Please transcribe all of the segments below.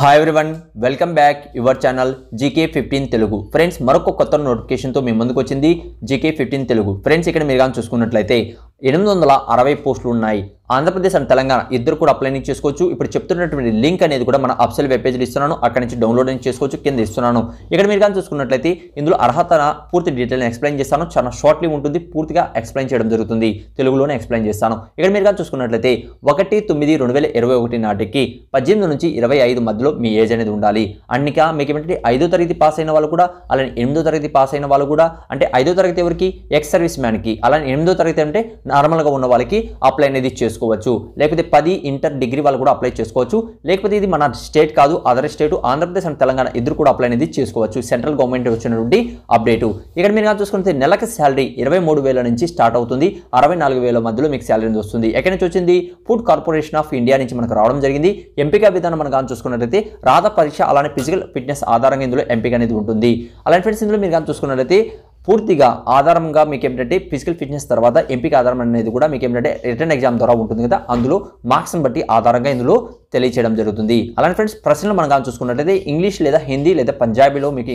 hi everyone welcome back your channel GK fifteen Telugu friends మరొక కొత్త నోటిఫికేషన్తో మీ ముందుకు వచ్చింది జీకే ఫిఫ్టీన్ తెలుగు ఫ్రెండ్స్ ఇక్కడ మీరు కానీ చూసుకున్నట్లయితే ఎనిమిది వందల అరవై పోస్టులు ఉన్నాయి ఆంధ్రప్రదేశ్ అండ్ తెలంగాణ ఇద్దరు కూడా అప్లై చేసుకోవచ్చు ఇప్పుడు చెప్తున్నటువంటి లింక్ అనేది కూడా మన అప్సల్ వెబ్ పేజ్లో ఇస్తున్నాను అక్కడ నుంచి డౌన్లోడ్ అని చేసుకోవచ్చు కింద ఇస్తున్నాను ఇక్కడ మీరు కానీ చూసుకున్నట్లయితే ఇందులో అర్హత పూర్తి డీటెయిల్ని ఎక్స్ప్లెయిన్ చేస్తాను చాలా షార్ట్లీ ఉంటుంది పూర్తిగా ఎక్స్ప్లెయిన్ చేయడం జరుగుతుంది తెలుగులోనే ఎక్స్ప్లెయిన్ చేస్తాను ఇక్కడ మీరు కానీ చూసుకున్నట్లయితే ఒకటి తొమ్మిది రెండు వేల ఇరవై ఒకటి నాటికి పద్దెనిమిది నుంచి ఇరవై ఐదు మధ్యలో మీ ఏజ్ అనేది ఉండాలి అన్నిక మీకు ఏమిటంటే ఐదో తరగతి పాస్ అయిన వాళ్ళు కూడా అలానే ఎనిమిదో తరగతి పాస్ అయిన వాళ్ళు కూడా అంటే ఐదో తరగతి ఎవరికి ఎక్స్ సర్వీస్ మ్యాన్కి అలానే ఎనిమిదో తరగతి అంటే నార్మల్గా ఉన్న వాళ్ళకి అప్లై అనేది చేసుకో చేసుకోవచ్చు లేకపోతే పది ఇంటర్ డిగ్రీ వాళ్ళు కూడా అప్లై చేసుకోవచ్చు లేకపోతే ఇది మన స్టేట్ కాదు other state Andhra Pradesh and Telangana ఇద్దరు కూడా అప్లై అనేది చేసుకోవచ్చు సెంట్రల్ గవర్నమెంట్ వచ్చినటువంటి అప్డేటు ఇక్కడ మీరు చూసుకుంటే నెలకి శాలరీ ఇరవై మూడు వేల నుంచి స్టార్ట్ అవుతుంది అరవై నాలుగు వేల మధ్యలో మీకు శాలరీ వస్తుంది ఎక్కడి నుంచి వచ్చింది ఫుడ్ కార్పొరేషన్ ఆఫ్ ఇండియా నుంచి మనకు రావడం జరిగింది ఎంపిక విధానం మనం కానీ చూసుకున్నట్లయితే రాత పరీక్ష అలానే ఫిజికల్ ఫిట్నెస్ ఆధారంగా ఇందులో ఎంపిక అనేది ఉంటుంది అలాంటి ఫ్రెండ్స్ ఇందులో మీరు కానీ చూసుకున్నట్లయితే పూర్తిగా ఆధారంగా మీకు ఏంటంటే ఫిజికల్ ఫిట్నెస్ తర్వాత ఎంపిక ఆధారం అనేది కూడా మీకు ఏంటంటే రిటర్న్ ఎగ్జామ్ ద్వారా ఉంటుంది కదా అందులో మార్క్స్ని బట్టి ఆధారంగా ఇందులో తెలియచేయడం జరుగుతుంది అలానే ఫ్రెండ్స్ ప్రశ్నలు మనం కానీ చూసుకున్నట్లయితే ఇంగ్లీష్ లేదా హిందీ లేదా పంజాబీలో మీకు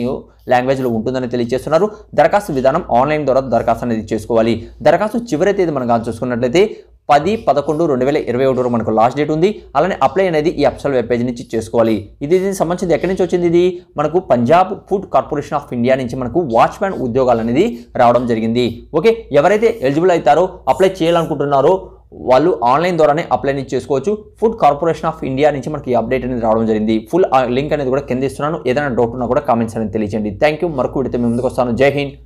లాంగ్వేజ్లో ఉంటుందని తెలియజేస్తున్నారు దరఖాస్తు విధానం ఆన్లైన్ ద్వారా దరఖాస్తు అనేది చేసుకోవాలి దరఖాస్తు చివరి తేదీ మనం కానీ చూసుకున్నట్లయితే పది పదకొండు రెండు వేల ఇరవై ఒకటి మనకు లాస్ట్ డేట్ ఉంది అలానే అప్లై అనేది ఈ అప్సల్ వెబ్ పేజ్ నుంచి చేసుకోవాలి ఇది దీనికి సంబంధించింది ఎక్కడి నుంచి వచ్చింది ఇది మనకు Punjab food corporation of India నుంచి మనకు వాచ్మ్యాన్ ఉద్యోగాలు అనేది రావడం జరిగింది ఓకే ఎవరైతే ఎలిజిబుల్ అవుతారో అప్లై చేయాలనుకుంటున్నారో వాళ్ళు ఆన్లైన్ ద్వారానే అప్లై అనేది చేసుకోవచ్చు ఫుడ్ కార్పొరేషన్ ఆఫ్ ఇండియా నుంచి మనకి అప్డేట్ అనేది రావడం జరిగింది ఫుల్ లింక్ అనేది కూడా కింద ఇస్తున్నాను ఏదైనా డౌట్ ఉన్నా కూడా కామెంట్స్ అనేది తెలియజేయండి థ్యాంక్ యూ మరొక విడితే మేము ముందుకు వస్తాను జై హింద్